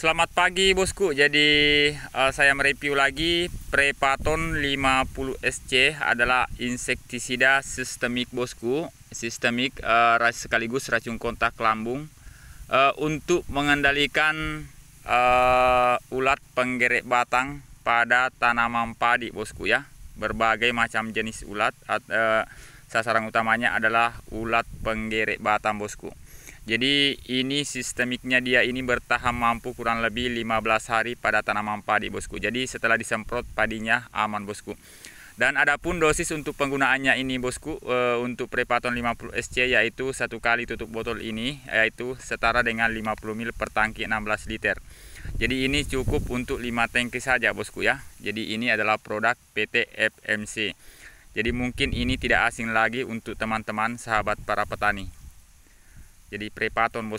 Selamat pagi bosku. Jadi uh, saya mereview lagi Prepaton 50SC adalah insektisida sistemik bosku. Sistemik uh, sekaligus racun kontak lambung uh, untuk mengendalikan uh, ulat penggerek batang pada tanaman padi bosku ya. Berbagai macam jenis ulat uh, sasaran utamanya adalah ulat penggerek batang bosku. Jadi ini sistemiknya dia ini bertahan mampu kurang lebih 15 hari pada tanaman padi bosku. Jadi setelah disemprot padinya aman bosku. Dan adapun dosis untuk penggunaannya ini bosku e, untuk Prepaton 50 SC yaitu satu kali tutup botol ini yaitu setara dengan 50 mil per tangki 16 liter. Jadi ini cukup untuk 5 tangki saja bosku ya. Jadi ini adalah produk PT FMC. Jadi mungkin ini tidak asing lagi untuk teman-teman sahabat para petani jadi prepaton bos